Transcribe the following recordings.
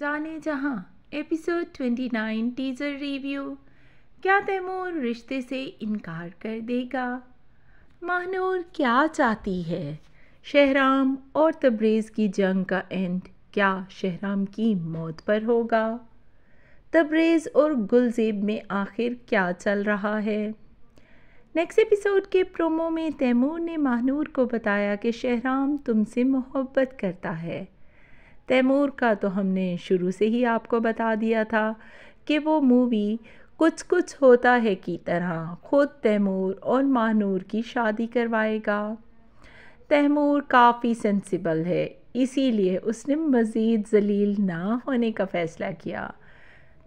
जाने जहाँ episode 29 teaser review क्या तैमूर रिश्ते से इनकार कर देगा महानूर क्या चाहती है शहराम और तब्रेज़ की जंग का एंड क्या शहराम की मौत पर होगा तब्रेज़ और गुलजेब में आखिर क्या चल रहा है नेक्स्ट एपिसोड के प्रोमो में तैमूर ने महानूर को बताया कि शहराम तुमसे मोहब्बत करता है तैमूर का तो हमने शुरू से ही आपको बता दिया था कि वो मूवी कुछ कुछ होता है की तरह ख़ुद तैमूर और महानूर की शादी करवाएगा तैमूर काफ़ी सेंसिबल है इसीलिए उसने मज़ीद जलील ना होने का फ़ैसला किया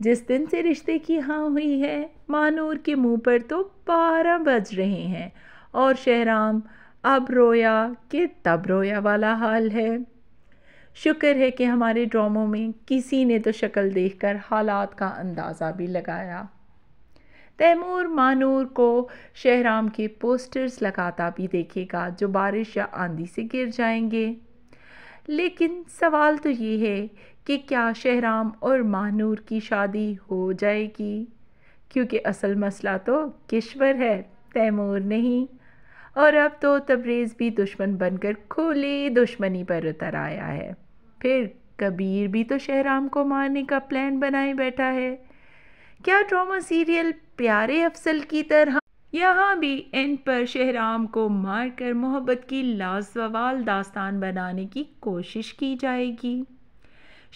जिस दिन से रिश्ते की हाँ हुई है मानूर के मुंह पर तो बारह बज रहे हैं और शहराम अब रोया कि तब रोया वाला हाल है शुक्र है कि हमारे ड्रामों में किसी ने तो शक्ल देखकर हालात का अंदाज़ा भी लगाया तैमूर मानूर को शहराम के पोस्टर्स लगाता भी देखेगा जो बारिश या आंधी से गिर जाएंगे लेकिन सवाल तो ये है कि क्या शहराम और मानूर की शादी हो जाएगी क्योंकि असल मसला तो किश्वर है तैमूर नहीं और अब तो तबरेज़ भी दुश्मन बनकर खुले दुश्मनी पर उतर आया है फिर कबीर भी तो शहराम को मारने का प्लान बनाए बैठा है क्या ड्रामा सीरियल प्यारे अफसल की तरह यहाँ भी एंड पर शहराम को मारकर मोहब्बत की लाजवाल दास्तान बनाने की कोशिश की जाएगी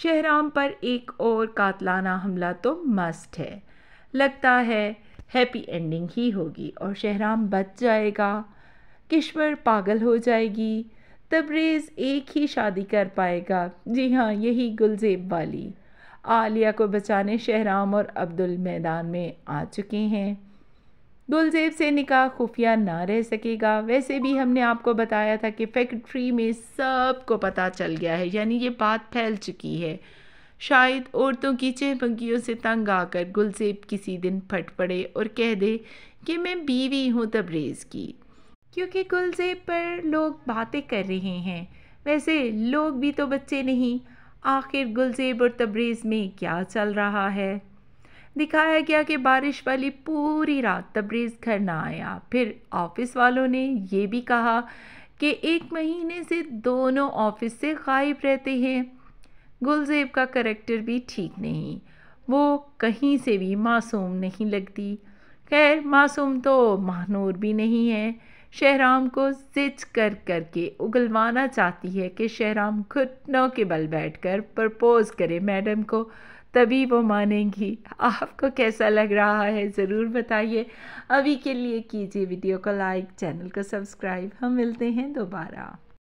शहराम पर एक और कातलाना हमला तो मस्ट है लगता है हैप्पी एंडिंग ही होगी और शहराम बच जाएगा किश्वर पागल हो जाएगी तब्रेज एक ही शादी कर पाएगा जी हाँ यही गुलजेब वाली आलिया को बचाने शहराम और अब्दुल मैदान में आ चुके हैं गुलजेब से निकाह खुफिया ना रह सकेगा वैसे भी हमने आपको बताया था कि फैक्ट्री में सब को पता चल गया है यानी ये बात फैल चुकी है शायद औरतों की चहपंकियों से तंग आकर गुलजेब किसी दिन फट पड़े और कह दे कि मैं बीवी हूँ तब्रेज़ की क्योंकि गुलजे पर लोग बातें कर रहे हैं वैसे लोग भी तो बच्चे नहीं आखिर गुलजेब और तबरेज़ में क्या चल रहा है दिखाया गया कि बारिश वाली पूरी रात तबरेज़ घर ना आया फिर ऑफिस वालों ने ये भी कहा कि एक महीने से दोनों ऑफिस से गायब रहते हैं गुलजेब का करेक्टर भी ठीक नहीं वो कहीं से भी मासूम नहीं लगती खैर मासूम तो महानूर भी नहीं है शहराम को जिज कर करके उगलवाना चाहती है कि शहराम घुटनों के बल बैठकर प्रपोज़ करे मैडम को तभी वो मानेंगी आपको कैसा लग रहा है ज़रूर बताइए अभी के लिए कीजिए वीडियो को लाइक चैनल को सब्सक्राइब हम मिलते हैं दोबारा